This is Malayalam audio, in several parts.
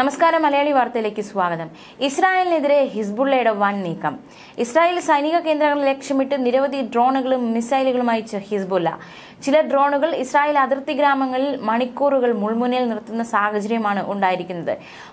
നമസ്കാരം മലയാളി വാർത്തയിലേക്ക് സ്വാഗതം ഇസ്രായേലിനെതിരെ ഹിസ്ബുള്ളയുടെ വൻ നീക്കം ഇസ്രായേൽ സൈനിക കേന്ദ്രങ്ങൾ ലക്ഷ്യമിട്ട് നിരവധി ഡ്രോണുകളും മിസൈലുകളും അയച്ച ഹിസ്ബുല്ല ചില ഡ്രോണുകൾ ഇസ്രായേൽ അതിർത്തി ഗ്രാമങ്ങളിൽ മണിക്കൂറുകൾ മുൾമുനയിൽ നിർത്തുന്ന സാഹചര്യമാണ് ഉണ്ടായിരിക്കുന്നത്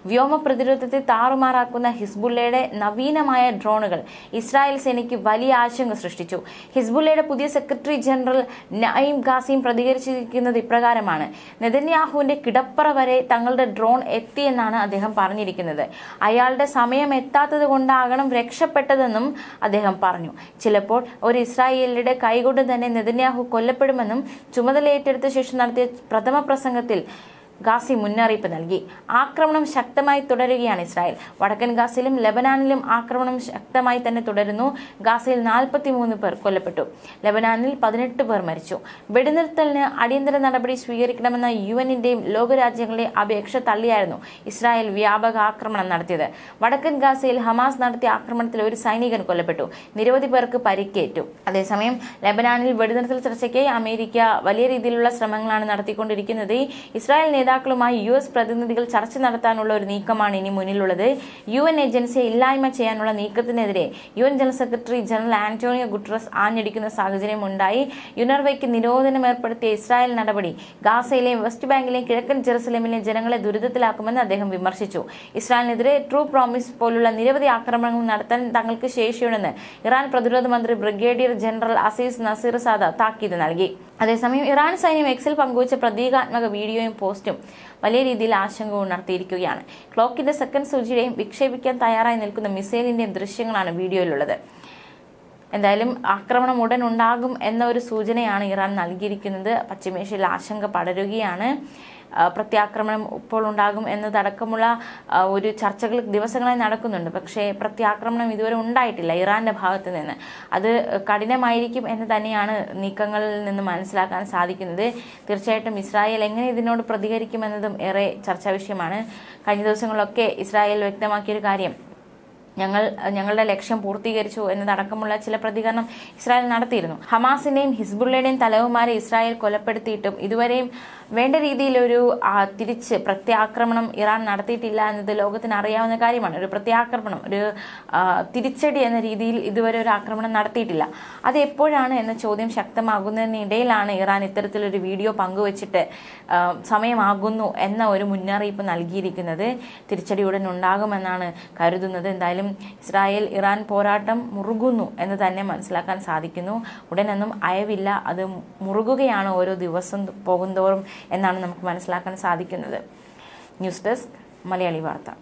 വ്യോമ പ്രതിരോധത്തെ താറുമാറാക്കുന്ന ഹിസ്ബുള്ളയുടെ നവീനമായ ഡ്രോണുകൾ ഇസ്രായേൽ സേനയ്ക്ക് വലിയ ആശങ്ക സൃഷ്ടിച്ചു ഹിസ്ബുള്ളയുടെ പുതിയ സെക്രട്ടറി ജനറൽ നയിം ഖാസിം പ്രതികരിച്ചിരിക്കുന്നത് ഇപ്രകാരമാണ് നെതന്യാഹുവിന്റെ കിടപ്പറ വരെ തങ്ങളുടെ ഡ്രോൺ എത്തിയെന്നാണ് എന്നാണ് അദ്ദേഹം പറഞ്ഞിരിക്കുന്നത് അയാളുടെ സമയം എത്താത്തത് കൊണ്ടാകണം രക്ഷപ്പെട്ടതെന്നും അദ്ദേഹം പറഞ്ഞു ചിലപ്പോൾ ഒരു ഇസ്രായേലിയുടെ കൈകൊണ്ട് തന്നെ നെതന്യാഹു കൊല്ലപ്പെടുമെന്നും ചുമതലയേറ്റെടുത്ത ശേഷം നടത്തിയ പ്രഥമ പ്രസംഗത്തിൽ ഗാസി മുന്നറിയിപ്പ് നൽകി ആക്രമണം ശക്തമായി തുടരുകയാണ് ഇസ്രായേൽ വടക്കൻ ഗാസയിലും ലബനാനിലും ആക്രമണം ശക്തമായി തന്നെ തുടരുന്നു ഗാസയിൽ നാൽപ്പത്തിമൂന്ന് പേർ കൊല്ലപ്പെട്ടു ലബനാനിൽ പതിനെട്ട് പേർ മരിച്ചു വെടിനിർത്തലിന് അടിയന്തര നടപടി സ്വീകരിക്കണമെന്ന യു എന്നിന്റെയും ലോകരാജ്യങ്ങളുടെയും അപേക്ഷ തള്ളിയായിരുന്നു ഇസ്രായേൽ വ്യാപക ആക്രമണം നടത്തിയത് വടക്കൻ ഗാസയിൽ ഹമാസ് നടത്തിയ ആക്രമണത്തിൽ ഒരു സൈനികൻ കൊല്ലപ്പെട്ടു നിരവധി പേർക്ക് പരിക്കേറ്റു അതേസമയം ലബനാനിൽ വെടിനിർത്തൽ ചർച്ചയ്ക്ക് അമേരിക്ക വലിയ രീതിയിലുള്ള ശ്രമങ്ങളാണ് നടത്തിക്കൊണ്ടിരിക്കുന്നത് ഇസ്രായേൽ നേതാവ് നേതാക്കളുമായി യു എസ് പ്രതിനിധികൾ ചർച്ച നടത്താനുള്ള ഒരു നീക്കമാണ് ഇനി മുന്നിലുള്ളത് യു എൻ ഏജൻസിയെ ഇല്ലായ്മ ചെയ്യാനുള്ള നീക്കത്തിനെതിരെ U N general secretary general Antonio Guterres ആഞ്ഞടിക്കുന്ന സാഹചര്യം ഉണ്ടായി യുനർവയ്ക്ക് നിരോധനം ഏർപ്പെടുത്തിയ ഇസ്രായേൽ നടപടി ഗാസയിലെയും വെസ്റ്റ് ബാങ്കിലെയും കിഴക്കൻ ജെറുസലേമിലെയും ജനങ്ങളെ ദുരിതത്തിലാക്കുമെന്ന് അദ്ദേഹം വിമർശിച്ചു ഇസ്രായേലിനെതിരെ ട്രൂ പ്രോമിസ് പോലുള്ള നിരവധി ആക്രമണങ്ങൾ നടത്താൻ തങ്ങൾക്ക് ശേഷിയുണ്ടെന്ന് ഇറാൻ പ്രതിരോധ മന്ത്രി brigadier general Aziz Nasirzadeh താക്കീത് നൽകി അതേസമയം ഇറാൻ സൈന്യം എക്സിൽ പങ്കുവച്ച പ്രതീകാത്മക വീഡിയോയും പോസ്റ്റും വലിയ രീതിയിൽ ആശങ്ക ഉണർത്തിയിരിക്കുകയാണ് ക്ലോക്കിന്റെ സെക്കൻഡ് സൂചിയുടെയും വിക്ഷേപിക്കാൻ തയ്യാറായി നിൽക്കുന്ന മിസൈലിന്റെയും ദൃശ്യങ്ങളാണ് വീഡിയോയിലുള്ളത് എന്തായാലും ആക്രമണം ഉടൻ ഉണ്ടാകും എന്ന ഒരു സൂചനയാണ് ഇറാൻ നൽകിയിരിക്കുന്നത് പശ്ചിമേഷ്യയിൽ ആശങ്ക പടരുകയാണ് പ്രത്യാക്രമണം ഇപ്പോൾ ഉണ്ടാകും എന്നതടക്കമുള്ള ഒരു ചർച്ചകൾ ദിവസങ്ങളായി നടക്കുന്നുണ്ട് പക്ഷേ പ്രത്യാക്രമണം ഇതുവരെ ഉണ്ടായിട്ടില്ല ഇറാന്റെ ഭാഗത്ത് നിന്ന് അത് കഠിനമായിരിക്കും എന്ന് തന്നെയാണ് നീക്കങ്ങളിൽ നിന്ന് മനസ്സിലാക്കാൻ സാധിക്കുന്നത് തീർച്ചയായിട്ടും ഇസ്രായേൽ എങ്ങനെ ഇതിനോട് പ്രതികരിക്കുമെന്നതും ഏറെ ചർച്ചാ വിഷയമാണ് കഴിഞ്ഞ ദിവസങ്ങളിലൊക്കെ ഇസ്രായേൽ വ്യക്തമാക്കിയൊരു കാര്യം ഞങ്ങൾ ഞങ്ങളുടെ ലക്ഷ്യം പൂർത്തീകരിച്ചു എന്നതടക്കമുള്ള ചില പ്രതികരണം ഇസ്രായേൽ നടത്തിയിരുന്നു ഹമാസിന്റെയും ഹിസ്ബുള്ളയുടെയും തലവന്മാരെ ഇസ്രായേൽ കൊലപ്പെടുത്തിയിട്ടും ഇതുവരെയും വേണ്ട രീതിയിലൊരു തിരിച്ച് പ്രത്യാക്രമണം ഇറാൻ നടത്തിയിട്ടില്ല എന്നത് ലോകത്തിന് അറിയാവുന്ന കാര്യമാണ് ഒരു പ്രത്യാക്രമണം ഒരു തിരിച്ചടി എന്ന രീതിയിൽ ഇതുവരെ ഒരു ആക്രമണം നടത്തിയിട്ടില്ല അത് എപ്പോഴാണ് എന്ന ചോദ്യം ശക്തമാകുന്നതിനിടയിലാണ് ഇറാൻ ഇത്തരത്തിലൊരു വീഡിയോ പങ്കുവച്ചിട്ട് സമയമാകുന്നു എന്ന ഒരു മുന്നറിയിപ്പ് നൽകിയിരിക്കുന്നത് തിരിച്ചടി ഉടൻ ഉണ്ടാകുമെന്നാണ് കരുതുന്നത് എന്തായാലും ഇസ്രായേൽ ഇറാൻ പോരാട്ടം മുറുകുന്നു എന്ന് തന്നെ മനസ്സിലാക്കാൻ സാധിക്കുന്നു ഉടനൊന്നും അയവില്ല അത് മുറുകുകയാണ് ഓരോ ദിവസം പോകുന്തോറും എന്നാണ് നമുക്ക് മനസ്സിലാക്കാൻ സാധിക്കുന്നത് ന്യൂസ് ഡെസ്ക് മലയാളി വാർത്ത